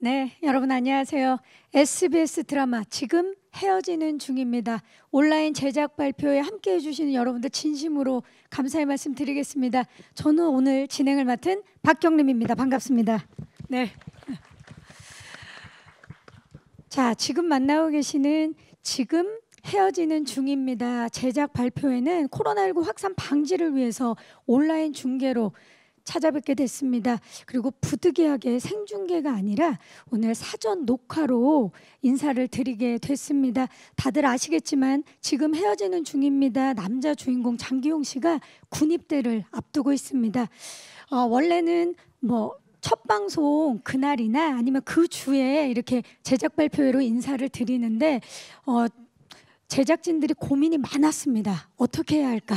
네, 여러분 안녕하세요. SBS 드라마 지금 헤어지는 중입니다. 온라인 제작 발표에 함께 해주시는 여러분들 진심으로 감사의 말씀 드리겠습니다. 저는 오늘 진행을 맡은 박경림입니다. 반갑습니다. 네. 자, 지금 만나고 계시는 지금 헤어지는 중입니다. 제작 발표에는 코로나19 확산 방지를 위해서 온라인 중계로 찾아뵙게 됐습니다. 그리고 부득이하게 생중계가 아니라 오늘 사전 녹화로 인사를 드리게 됐습니다. 다들 아시겠지만 지금 헤어지는 중입니다. 남자 주인공 장기용 씨가 군입대를 앞두고 있습니다. 어, 원래는 뭐 첫 방송 그날이나 아니면 그 주에 이렇게 제작 발표회로 인사를 드리는데 어, 제작진들이 고민이 많았습니다. 어떻게 해야 할까?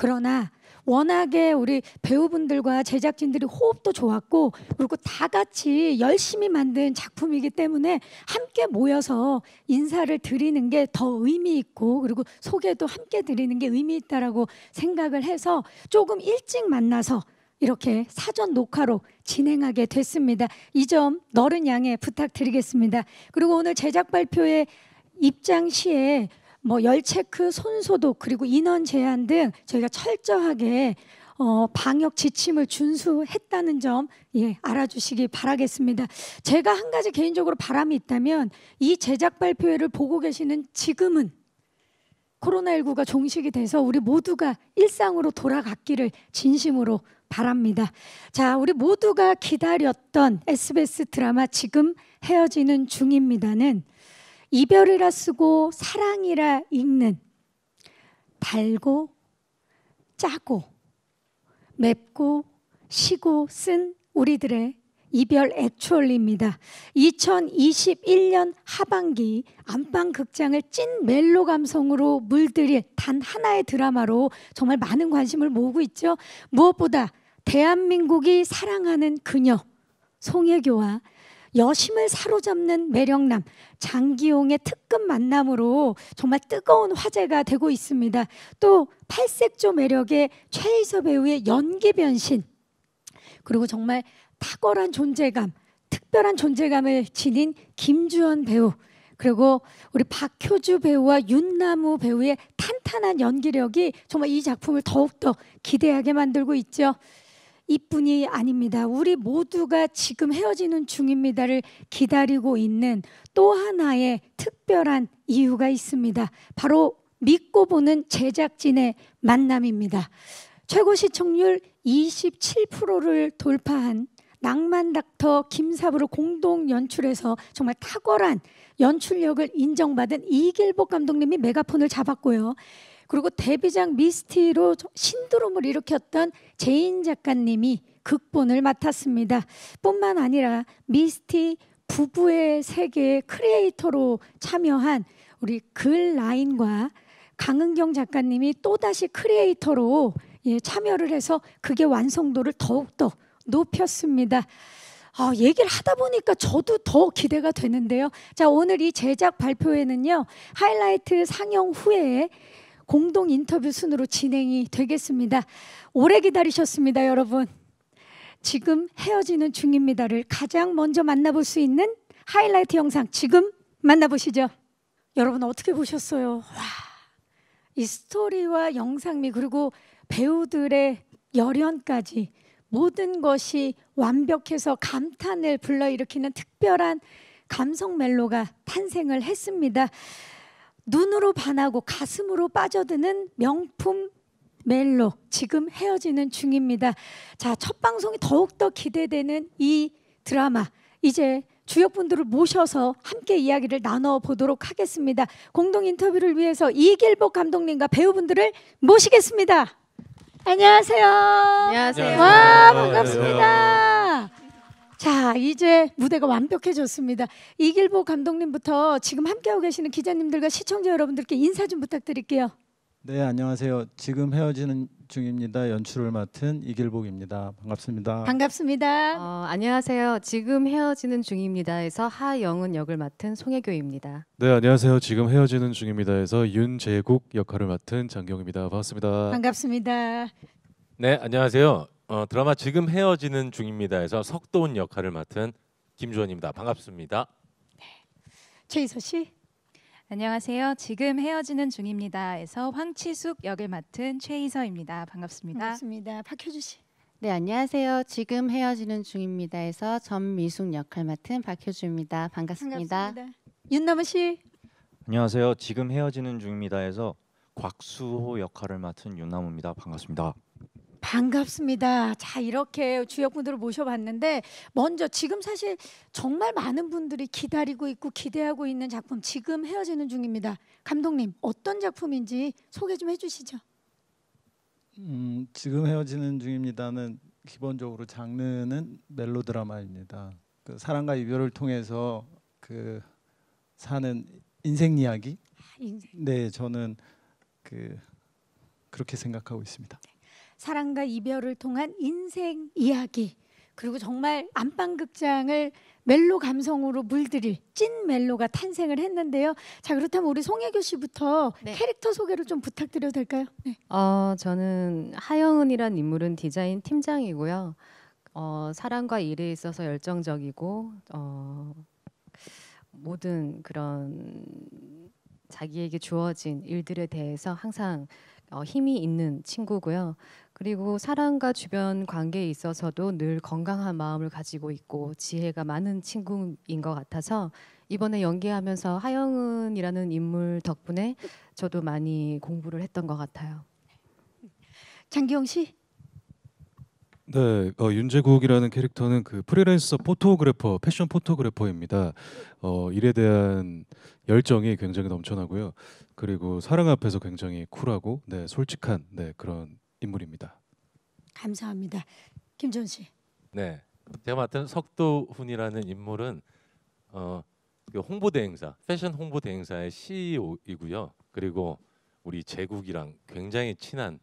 그러나 워낙에 우리 배우분들과 제작진들이 호흡도 좋았고 그리고 다 같이 열심히 만든 작품이기 때문에 함께 모여서 인사를 드리는 게 더 의미 있고 그리고 소개도 함께 드리는 게 의미 있다라고 생각을 해서 조금 일찍 만나서 이렇게 사전 녹화로 진행하게 됐습니다. 이 점 너른 양해 부탁드리겠습니다. 그리고 오늘 제작 발표에 입장 시에 뭐열 체크, 손 소독 그리고 인원 제한 등 저희가 철저하게 어, 방역 지침을 준수했다는 점 예, 알아주시기 바라겠습니다. 제가 한 가지 개인적으로 바람이 있다면 이 제작 발표회를 보고 계시는 지금은 코로나19가 종식이 돼서 우리 모두가 일상으로 돌아갔기를 진심으로 바랍니다. 자, 우리 모두가 기다렸던 SBS 드라마 지금 헤어지는 중입니다는 이별이라 쓰고 사랑이라 읽는 달고 짜고 맵고 시고 쓴 우리들의 이별 액츄얼리입니다. 2021년 하반기 안방 극장을 찐 멜로 감성으로 물들일 단 하나의 드라마로 정말 많은 관심을 모으고 있죠. 무엇보다 대한민국이 사랑하는 그녀 송혜교와 여심을 사로잡는 매력남 장기용의 특급 만남으로 정말 뜨거운 화제가 되고 있습니다. 또 팔색조 매력의 최희서 배우의 연기 변신 그리고 정말 탁월한 존재감, 특별한 존재감을 지닌 김주현 배우 그리고 우리 박효주 배우와 윤나무 배우의 탄탄한 연기력이 정말 이 작품을 더욱더 기대하게 만들고 있죠. 이뿐이 아닙니다. 우리 모두가 지금 헤어지는 중입니다를 기다리고 있는 또 하나의 특별한 이유가 있습니다. 바로 믿고 보는 제작진의 만남입니다. 최고 시청률 27%를 돌파한 낭만 닥터 김사부를 공동 연출해서 정말 탁월한 연출력을 인정받은 이길복 감독님이 메가폰을 잡았고요. 그리고 데뷔작 미스티로 신드롬을 일으켰던 제인 작가님이 극본을 맡았습니다. 뿐만 아니라 미스티 부부의 세계의 크리에이터로 참여한 우리 글 라인과 강은경 작가님이 또다시 크리에이터로 예, 참여를 해서 그게 완성도를 더욱더 높였습니다. 아, 얘기를 하다 보니까 저도 더 기대가 되는데요. 자, 오늘 이 제작 발표회는요, 하이라이트 상영 후에 공동 인터뷰 순으로 진행이 되겠습니다. 오래 기다리셨습니다, 여러분. 지금 헤어지는 중입니다를 가장 먼저 만나볼 수 있는 하이라이트 영상 지금 만나보시죠. 여러분 어떻게 보셨어요? 와, 이 스토리와 영상미 그리고 배우들의 열연까지 모든 것이 완벽해서 감탄을 불러일으키는 특별한 감성 멜로가 탄생을 했습니다. 눈으로 반하고 가슴으로 빠져드는 명품 멜로 지금 헤어지는 중입니다. 자, 첫 방송이 더욱더 기대되는 이 드라마 이제 주역분들을 모셔서 함께 이야기를 나눠보도록 하겠습니다. 공동 인터뷰를 위해서 이길복 감독님과 배우분들을 모시겠습니다. 안녕하세요. 안녕하세요. 와, 반갑습니다. 자, 이제 무대가 완벽해졌습니다. 이길보 감독님부터 지금 함께하고 계시는 기자님들과 시청자 여러분들께 인사 좀 부탁드릴게요. 네, 안녕하세요. 지금 헤어지는 중입니다. 연출을 맡은 이길복입니다. 반갑습니다. 반갑습니다. 어, 안녕하세요. 지금 헤어지는 중입니다에서 하영은 역을 맡은 송혜교입니다. 네, 안녕하세요. 지금 헤어지는 중입니다에서 윤재국 역할을 맡은 장경입니다. 반갑습니다. 반갑습니다. 네, 안녕하세요. 어, 드라마 지금 헤어지는 중입니다에서 석도훈 역할을 맡은 김주원입니다. 반갑습니다. 네. 최희소 씨. 안녕하세요. 지금 헤어지는 중입니다에서 황치숙 역을 맡은 최희서입니다. 반갑습니다. 반갑습니다. 박효주 씨. 네, 안녕하세요. 지금 헤어지는 중입니다에서 전미숙 역할 맡은 박효주입니다. 반갑습니다. 윤나무 씨. 안녕하세요. 지금 헤어지는 중입니다에서 곽수호 역할을 맡은 윤나무입니다. 반갑습니다. 반갑습니다. 자, 이렇게 주역분들을 모셔봤는데 먼저 지금 사실 정말 많은 분들이 기다리고 있고 기대하고 있는 작품 지금 헤어지는 중입니다. 감독님, 어떤 작품인지 소개 좀 해주시죠. 음, 지금 헤어지는 중입니다는 기본적으로 장르는 멜로드라마입니다. 그 사랑과 이별을 통해서 그 사는 인생 이야기. 아, 인생. 네, 저는 그 그렇게 생각하고 있습니다. 사랑과 이별을 통한 인생 이야기 그리고 정말 안방 극장을 멜로 감성으로 물들일 찐 멜로가 탄생을 했는데요. 자 그렇다면 우리 송혜교 씨부터 네. 캐릭터 소개를 좀 부탁드려도 될까요? 네. 어, 저는 하영은이란 인물은 디자인 팀장이고요. 어, 사랑과 일에 있어서 열정적이고 어, 모든 그런 자기에게 주어진 일들에 대해서 항상 어, 힘이 있는 친구고요. 그리고 사랑과 주변 관계에 있어서도 늘 건강한 마음을 가지고 있고 지혜가 많은 친구인 것 같아서 이번에 연기하면서 하영은이라는 인물 덕분에 저도 많이 공부를 했던 것 같아요. 장기영 씨. 네, 어, 윤재국이라는 캐릭터는 그 프리랜서 포토그래퍼, 패션 포토그래퍼입니다. 어, 일에 대한 열정이 굉장히 넘쳐나고요. 그리고 사랑 앞에서 굉장히 쿨하고, 네, 솔직한, 네, 그런 인물입니다. 감사합니다. 김전 씨. 네. 제가 맡은 석도훈이라는 인물은 어, 그 홍보 대행사, 패션 홍보 대행사의 CEO이고요. 그리고 우리 제국이랑 굉장히 친한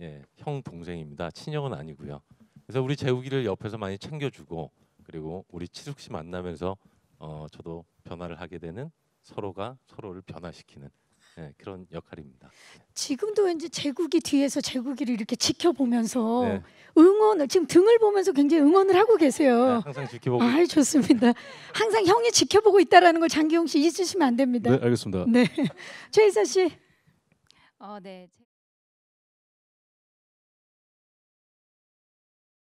예, 형 동생입니다. 친형은 아니고요. 그래서 우리 제국이를 옆에서 많이 챙겨주고 그리고 우리 치숙 씨 만나면서 어, 저도 변화를 하게 되는 서로가 서로를 변화시키는 네, 그런 역할입니다. 지금도 왠지 제국이 뒤에서 제국이를 이렇게 지켜보면서 네. 응원을 지금 등을 보면서 굉장히 응원을 하고 계세요. 네, 항상 지켜보고. 아, 좋습니다. 항상 형이 지켜보고 있다라는 걸 장기용 씨 잊으시면 안 됩니다. 네, 알겠습니다. 네, 최이사 씨. 어, 네.